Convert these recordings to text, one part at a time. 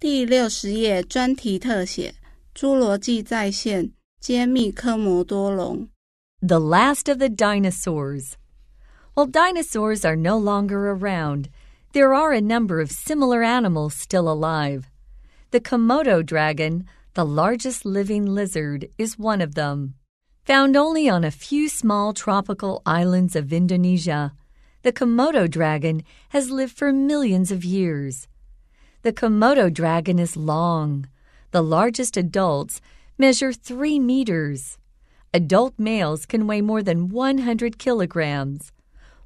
第六十页专题特写《侏罗纪再现》揭秘科摩多龙。The last of the dinosaurs. While dinosaurs are no longer around, there are a number of similar animals still alive. The Komodo dragon, the largest living lizard, is one of them. Found only on a few small tropical islands of Indonesia, the Komodo dragon has lived for millions of years. The Komodo dragon is long. The largest adults measure 3 meters. Adult males can weigh more than 100 kilograms,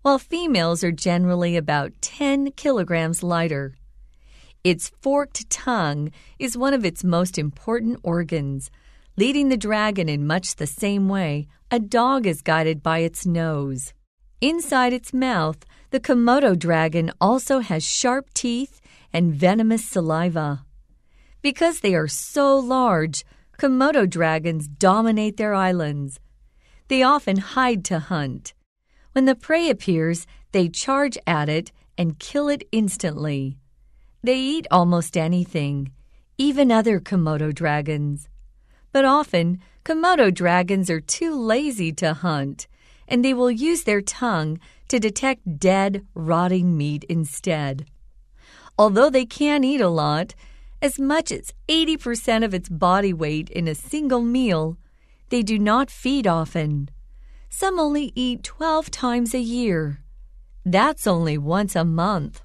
while females are generally about 10 kilograms lighter. Its forked tongue is one of its most important organs, leading the dragon in much the same way a dog is guided by its nose. Inside its mouth, the Komodo dragon also has sharp teeth and venomous saliva. Because they are so large, Komodo dragons dominate their islands. They often hide to hunt. When the prey appears, they charge at it and kill it instantly. They eat almost anything, even other Komodo dragons. But often, Komodo dragons are too lazy to hunt, and they will use their tongue to detect dead, rotting meat instead. Although they can eat a lot, as much as 80% of its body weight in a single meal, they do not feed often. Some only eat 12 times a year. That's only once a month.